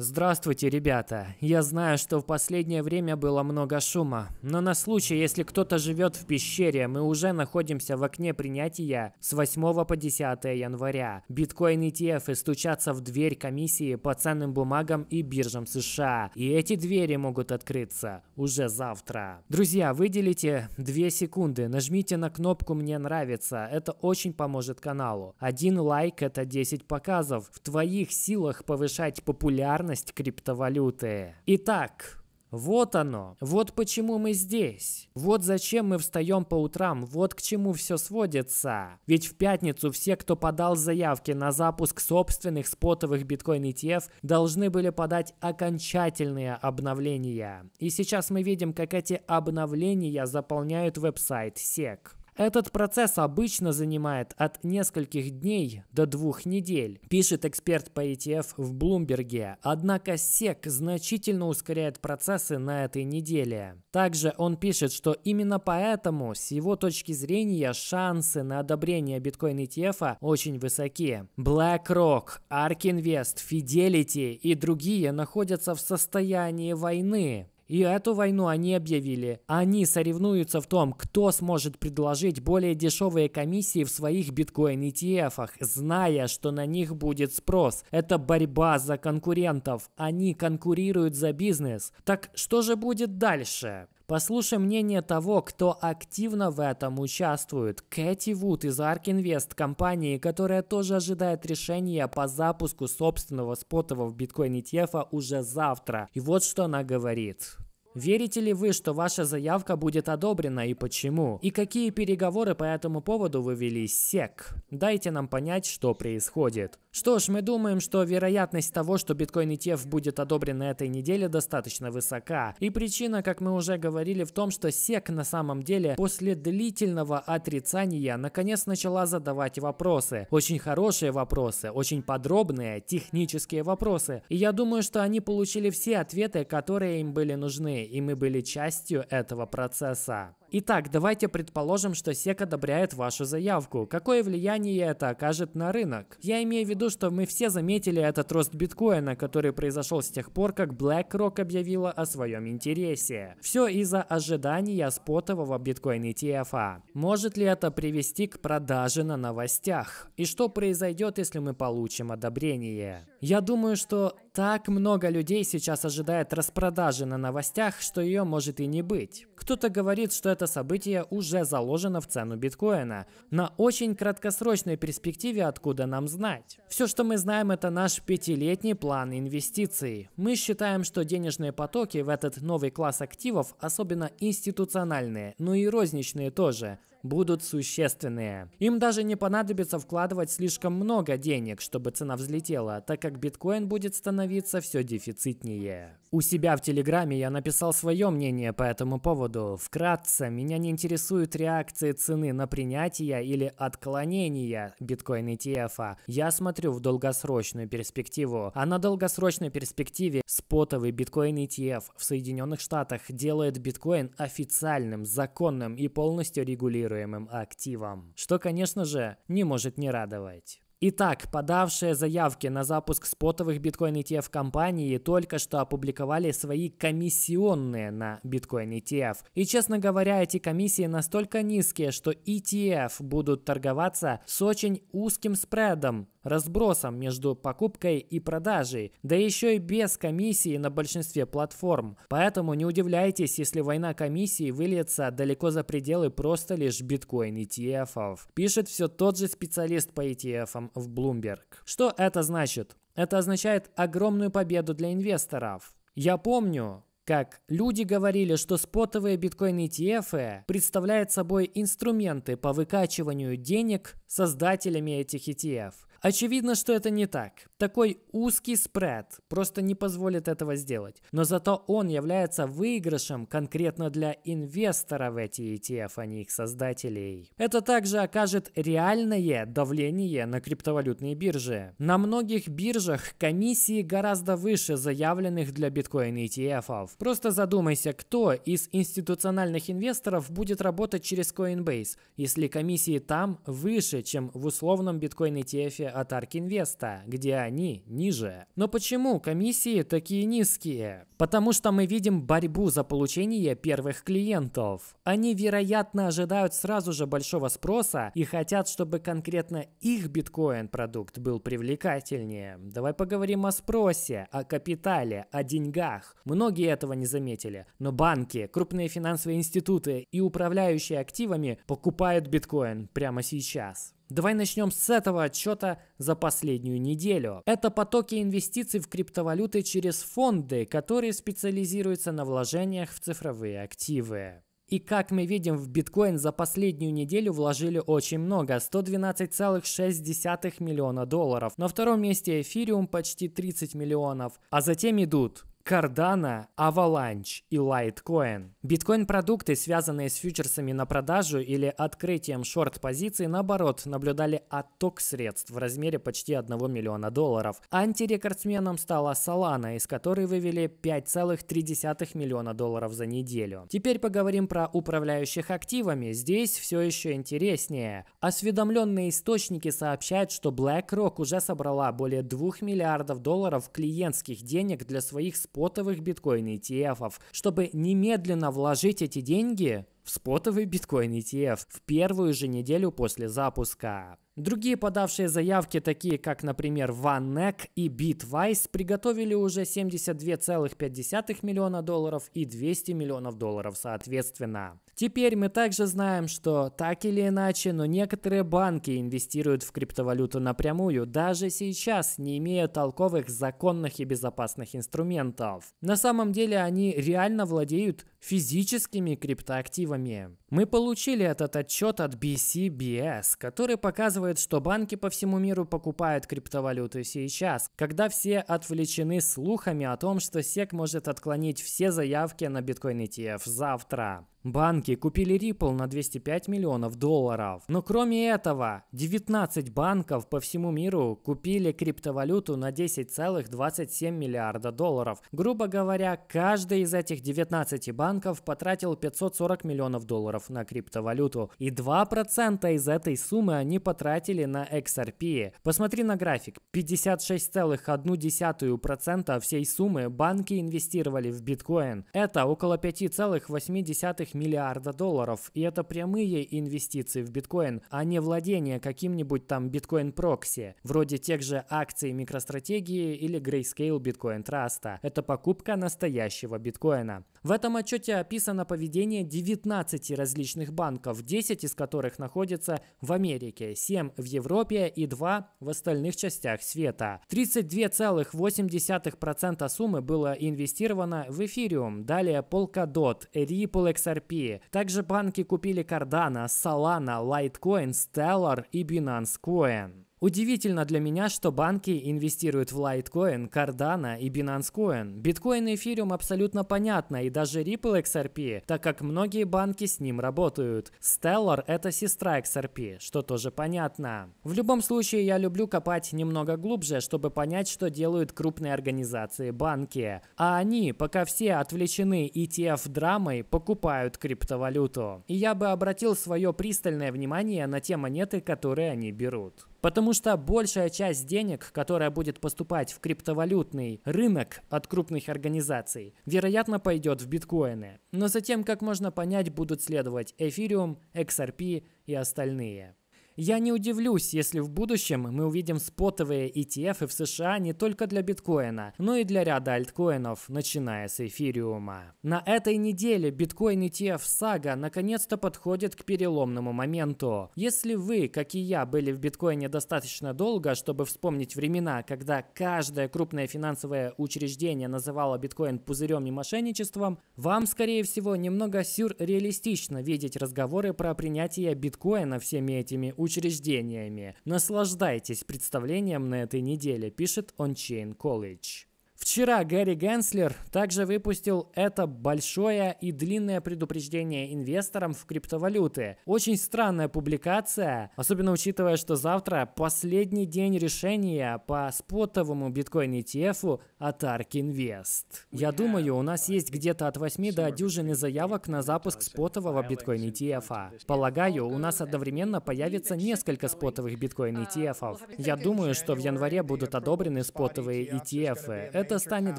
Здравствуйте, ребята. Я знаю, что в последнее время было много шума, но на случай, если кто-то живет в пещере, мы уже находимся в окне принятия с 8 по 10 января. Биткоин ETF стучатся в дверь комиссии по ценным бумагам и биржам США, и эти двери могут открыться уже завтра. Друзья, выделите 2 секунды, нажмите на кнопку «Мне нравится», это очень поможет каналу. Один лайк – это 10 показов. В твоих силах повышать популярность популярность криптовалюты. Итак, вот оно. Вот почему мы здесь. Вот зачем мы встаем по утрам. Вот к чему все сводится. Ведь в пятницу все, кто подал заявки на запуск собственных спотовых биткоин ETF, должны были подать окончательные обновления. И сейчас мы видим, как эти обновления заполняют веб-сайт SEC. Этот процесс обычно занимает от нескольких дней до двух недель, пишет эксперт по ETF в Блумберге. Однако SEC значительно ускоряет процессы на этой неделе. Также он пишет, что именно поэтому с его точки зрения шансы на одобрение биткоин ETF очень высоки. BlackRock, ARK Invest, Fidelity и другие находятся в состоянии войны. И эту войну они объявили. Они соревнуются в том, кто сможет предложить более дешевые комиссии в своих биткоин-ETF, зная, что на них будет спрос. Это борьба за конкурентов. Они конкурируют за бизнес. Так что же будет дальше? Послушай мнение того, кто активно в этом участвует. Кэти Вуд из ARK Invest, компании, которая тоже ожидает решения по запуску собственного спотового биткоин ETF уже завтра. И вот что она говорит. Верите ли вы, что ваша заявка будет одобрена и почему? И какие переговоры по этому поводу вы вели с СЕК? Дайте нам понять, что происходит. Что ж, мы думаем, что вероятность того, что биткоин ETF будет одобрен на этой неделе, достаточно высока. И причина, как мы уже говорили, в том, что SEC на самом деле после длительного отрицания наконец начала задавать вопросы. Очень хорошие вопросы, очень подробные, технические вопросы. И я думаю, что они получили все ответы, которые им были нужны, и мы были частью этого процесса. Итак, давайте предположим, что СЕК одобряет вашу заявку. Какое влияние это окажет на рынок? Я имею в виду, что мы все заметили этот рост биткоина, который произошел с тех пор, как BlackRock объявила о своем интересе. Все из-за ожидания спотового биткоин ETF. -а. Может ли это привести к продаже на новостях? И что произойдет, если мы получим одобрение? Я думаю, что так много людей сейчас ожидает распродажи на новостях, что ее может и не быть. Кто-то говорит, что это событие уже заложено в цену биткоина. На очень краткосрочной перспективе откуда нам знать? Все, что мы знаем, это наш пятилетний план инвестиций. Мы считаем, что денежные потоки в этот новый класс активов, особенно институциональные, но ну и розничные тоже, будут существенные. Им даже не понадобится вкладывать слишком много денег, чтобы цена взлетела, так как биткоин будет становиться все дефицитнее. У себя в Телеграме я написал свое мнение по этому поводу. Вкратце, меня не интересуют реакции цены на принятие или отклонение биткоин ETF. -а. Я смотрю в долгосрочную перспективу. А на долгосрочной перспективе спотовый биткоин ETF в Соединенных Штатах делает биткоин официальным, законным и полностью регулируемым регулируемым активом, что, конечно же, не может не радовать. Итак, подавшие заявки на запуск спотовых биткоин ETF компании только что опубликовали свои комиссионные на биткоин ETF. И, честно говоря, эти комиссии настолько низкие, что ETF будут торговаться с очень узким спредом разбросом между покупкой и продажей, да еще и без комиссии на большинстве платформ. Поэтому не удивляйтесь, если война комиссии выльется далеко за пределы просто лишь биткоин ETF. -ов. Пишет все тот же специалист по ETF в Bloomberg. Что это значит? Это означает огромную победу для инвесторов. Я помню, как люди говорили, что спотовые биткоин ETF представляют собой инструменты по выкачиванию денег создателями этих ETF. Очевидно, что это не так. Такой узкий спред просто не позволит этого сделать. Но зато он является выигрышем конкретно для инвестора в эти ETF, а не их создателей. Это также окажет реальное давление на криптовалютные биржи. На многих биржах комиссии гораздо выше заявленных для биткоин ETF. -ов. Просто задумайся, кто из институциональных инвесторов будет работать через Coinbase, если комиссии там выше, чем в условном биткоин ETF от Арк Инвеста, где они ниже. Но почему комиссии такие низкие? Потому что мы видим борьбу за получение первых клиентов. Они, вероятно, ожидают сразу же большого спроса и хотят, чтобы конкретно их биткоин-продукт был привлекательнее. Давай поговорим о спросе, о капитале, о деньгах. Многие этого не заметили, но банки, крупные финансовые институты и управляющие активами покупают биткоин прямо сейчас. Давай начнем с этого отчета за последнюю неделю. Это потоки инвестиций в криптовалюты через фонды, которые специализируются на вложениях в цифровые активы. И как мы видим, в биткоин за последнюю неделю вложили очень много, 112,6 миллиона долларов. На втором месте эфириум почти 30 миллионов, а затем идут Cardano, Avalanche и Litecoin. Биткоин-продукты, связанные с фьючерсами на продажу или открытием шорт-позиций, наоборот, наблюдали отток средств в размере почти 1 миллиона долларов. Антирекордсменом стала Solana, из которой вывели 5,3 миллиона долларов за неделю. Теперь поговорим про управляющих активами. Здесь все еще интереснее. Осведомленные источники сообщают, что BlackRock уже собрала более 2 миллиардов долларов клиентских денег для своих спонсоров спотовых биткоин-ETF, чтобы немедленно вложить эти деньги в спотовый биткоин ETF в первую же неделю после запуска. Другие подавшие заявки, такие как, например, OneNeck и Bitwise, приготовили уже 72,5 миллиона долларов и 200 миллионов долларов соответственно. Теперь мы также знаем, что так или иначе, но некоторые банки инвестируют в криптовалюту напрямую, даже сейчас, не имея толковых законных и безопасных инструментов. На самом деле они реально владеют физическими криптоактивами miałem Мы получили этот отчет от BCBS, который показывает, что банки по всему миру покупают криптовалюты сейчас, когда все отвлечены слухами о том, что SEC может отклонить все заявки на биткоин ETF завтра. Банки купили Ripple на 205 миллионов долларов. Но кроме этого, 19 банков по всему миру купили криптовалюту на 10,27 миллиарда долларов. Грубо говоря, каждый из этих 19 банков потратил 540 миллионов долларов долларов на криптовалюту, и 2% из этой суммы они потратили на XRP. Посмотри на график. 56,1% всей суммы банки инвестировали в биткоин. Это около 5,8 миллиарда долларов, и это прямые инвестиции в биткоин, а не владение каким-нибудь там биткоин-прокси, вроде тех же акций микростратегии или Grayscale Bitcoin Trust. Это покупка настоящего биткоина. В этом отчете описано поведение 19 раз различных банков, 10 из которых находятся в Америке, 7 в Европе и 2 в остальных частях света. 32,8% суммы было инвестировано в Ethereum, далее Polkadot, Ripple XRP. Также банки купили Cardano, Solana, Litecoin, Stellar и Binance Coin. Удивительно для меня, что банки инвестируют в Litecoin, Cardano и Binance Coin. Биткоин и эфириум абсолютно понятно, и даже Ripple XRP, так как многие банки с ним работают. Stellar — это сестра XRP, что тоже понятно. В любом случае, я люблю копать немного глубже, чтобы понять, что делают крупные организации банки. А они, пока все отвлечены ETF-драмой, покупают криптовалюту. И я бы обратил свое пристальное внимание на те монеты, которые они берут. Потому что большая часть денег, которая будет поступать в криптовалютный рынок от крупных организаций, вероятно пойдет в биткоины. Но затем, как можно понять, будут следовать эфириум, XRP и остальные. Я не удивлюсь, если в будущем мы увидим спотовые ETF в США не только для биткоина, но и для ряда альткоинов, начиная с эфириума. На этой неделе биткоин ETF Saga наконец-то подходит к переломному моменту. Если вы, как и я, были в биткоине достаточно долго, чтобы вспомнить времена, когда каждое крупное финансовое учреждение называло биткоин пузырем и мошенничеством, вам, скорее всего, немного сюрреалистично видеть разговоры про принятие биткоина всеми этими учреждениями учреждениями. Наслаждайтесь представлением на этой неделе, пишет OnChain College. Вчера Гарри Генслер также выпустил это большое и длинное предупреждение инвесторам в криптовалюты. Очень странная публикация, особенно учитывая, что завтра последний день решения по спотовому биткоин ETF от ARK Invest. Я думаю, у нас есть где-то от 8 до дюжины заявок на запуск спотового биткоин ETF. А. Полагаю, у нас одновременно появится несколько спотовых биткоин ETF. А, Я думаю, что в январе будут одобрены спотовые ETF. Э. Это это станет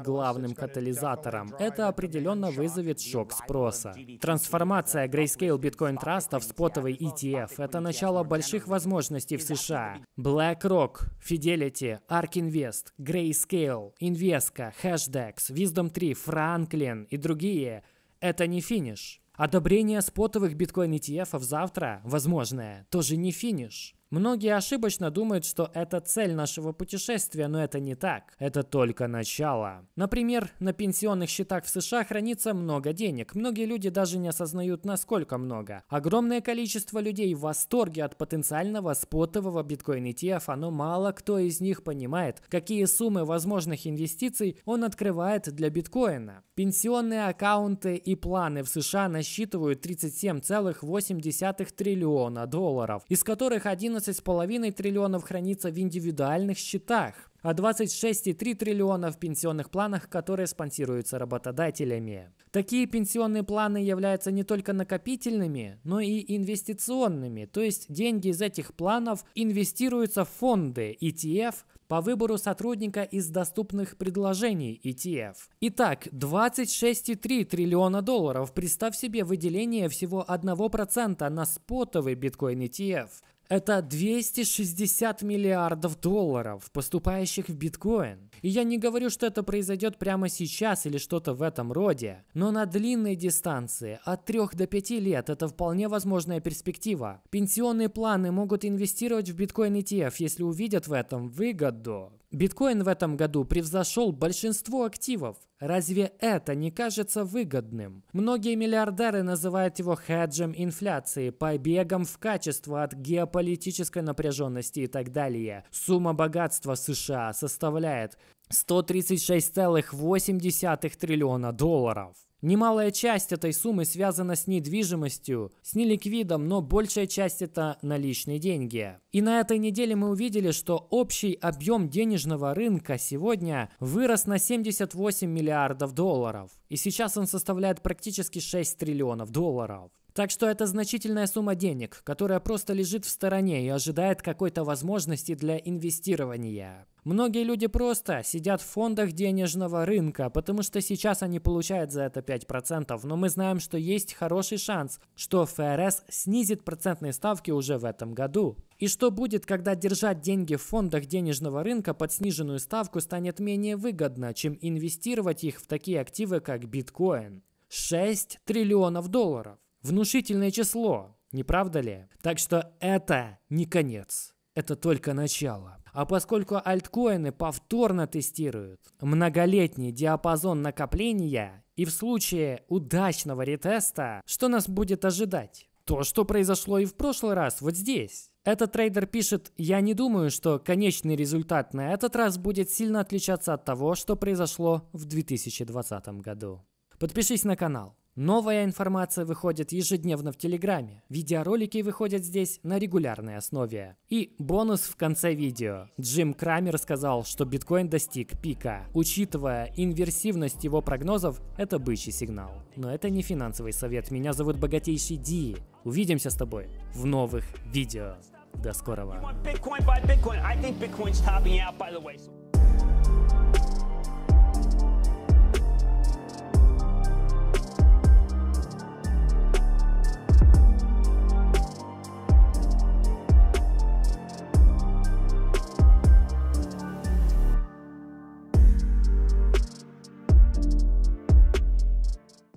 главным катализатором. Это определенно вызовет шок спроса. Трансформация Grayscale Bitcoin Trust в спотовый ETF – это начало больших возможностей в США. BlackRock, Fidelity, ARK Invest, Grayscale, Invesco, Hashdex, Wisdom 3, Franklin и другие – это не финиш. Одобрение спотовых биткоин-ETF завтра, возможное, тоже не финиш. Многие ошибочно думают, что это цель нашего путешествия, но это не так. Это только начало. Например, на пенсионных счетах в США хранится много денег. Многие люди даже не осознают, насколько много. Огромное количество людей в восторге от потенциального спотового биткоин ETF, но мало кто из них понимает, какие суммы возможных инвестиций он открывает для биткоина. Пенсионные аккаунты и планы в США насчитывают 37,8 триллиона долларов, из которых 11 14,5 триллионов хранится в индивидуальных счетах, а 26,3 триллиона в пенсионных планах, которые спонсируются работодателями. Такие пенсионные планы являются не только накопительными, но и инвестиционными, то есть деньги из этих планов инвестируются в фонды ETF по выбору сотрудника из доступных предложений ETF. Итак, 26,3 триллиона долларов, представь себе выделение всего 1% на спотовый биткоин ETF. Это 260 миллиардов долларов, поступающих в биткоин. И я не говорю, что это произойдет прямо сейчас или что-то в этом роде, но на длинной дистанции, от 3 до 5 лет, это вполне возможная перспектива. Пенсионные планы могут инвестировать в биткоин ETF, если увидят в этом выгоду. Биткоин в этом году превзошел большинство активов. Разве это не кажется выгодным? Многие миллиардеры называют его хеджем инфляции, побегом в качество от геополитической напряженности и так далее. Сумма богатства США составляет 136,8 триллиона долларов. Немалая часть этой суммы связана с недвижимостью, с неликвидом, но большая часть это наличные деньги. И на этой неделе мы увидели, что общий объем денежного рынка сегодня вырос на 78 миллиардов долларов. И сейчас он составляет практически 6 триллионов долларов. Так что это значительная сумма денег, которая просто лежит в стороне и ожидает какой-то возможности для инвестирования. Многие люди просто сидят в фондах денежного рынка, потому что сейчас они получают за это 5%, но мы знаем, что есть хороший шанс, что ФРС снизит процентные ставки уже в этом году. И что будет, когда держать деньги в фондах денежного рынка под сниженную ставку станет менее выгодно, чем инвестировать их в такие активы, как биткоин? 6 триллионов долларов. Внушительное число, не правда ли? Так что это не конец, это только начало. А поскольку альткоины повторно тестируют многолетний диапазон накопления и в случае удачного ретеста, что нас будет ожидать? То, что произошло и в прошлый раз, вот здесь. Этот трейдер пишет, я не думаю, что конечный результат на этот раз будет сильно отличаться от того, что произошло в 2020 году. Подпишись на канал. Новая информация выходит ежедневно в Телеграме. Видеоролики выходят здесь на регулярной основе. И бонус в конце видео. Джим Крамер сказал, что биткоин достиг пика. Учитывая инверсивность его прогнозов, это бычий сигнал. Но это не финансовый совет. Меня зовут Богатейший Ди. Увидимся с тобой в новых видео. До скорого.